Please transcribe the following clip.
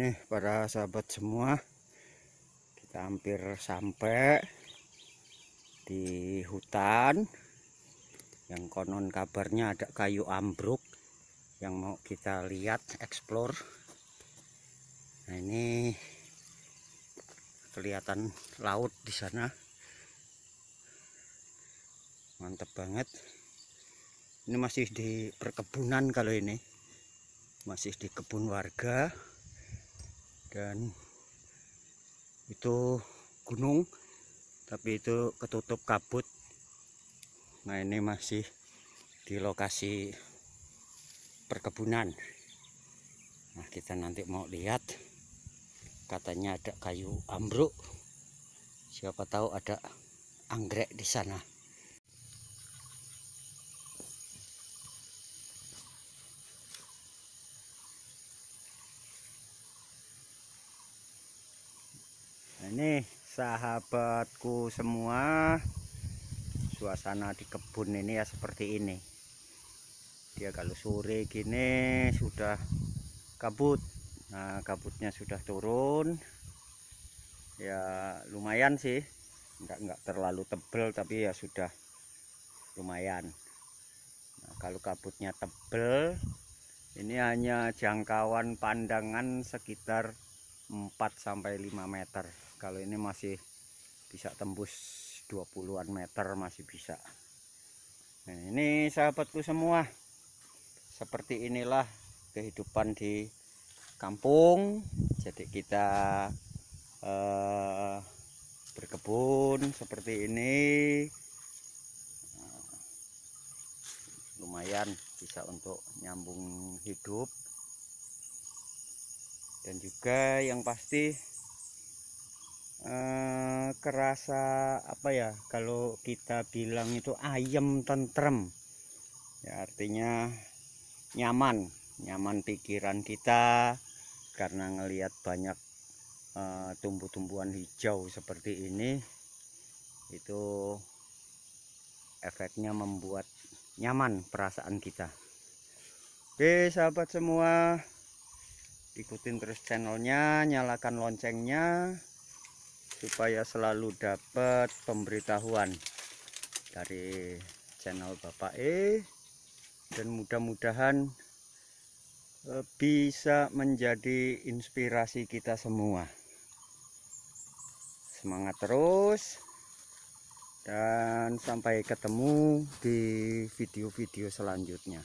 ini para sahabat semua kita hampir sampai di hutan yang konon kabarnya ada kayu ambruk yang mau kita lihat explore nah ini kelihatan laut di sana mantep banget ini masih di perkebunan kalau ini masih di kebun warga dan itu gunung tapi itu ketutup kabut nah ini masih di lokasi perkebunan nah kita nanti mau lihat katanya ada kayu ambruk siapa tahu ada anggrek di sana nih sahabatku semua suasana di kebun ini ya seperti ini dia kalau sore gini sudah kabut nah kabutnya sudah turun ya lumayan sih enggak enggak terlalu tebel tapi ya sudah lumayan nah, kalau kabutnya tebel ini hanya jangkauan pandangan sekitar 4 sampai 5 meter kalau ini masih bisa tembus 20-an meter masih bisa nah, ini sahabatku semua seperti inilah kehidupan di kampung jadi kita eh, berkebun seperti ini lumayan bisa untuk nyambung hidup dan juga yang pasti Eh, kerasa apa ya kalau kita bilang itu ayam tentrem ya artinya nyaman nyaman pikiran kita karena ngelihat banyak uh, tumbuh-tumbuhan hijau seperti ini itu efeknya membuat nyaman perasaan kita oke sahabat semua ikutin terus channelnya nyalakan loncengnya supaya selalu dapat pemberitahuan dari channel Bapak E dan mudah-mudahan e, bisa menjadi inspirasi kita semua semangat terus dan sampai ketemu di video-video selanjutnya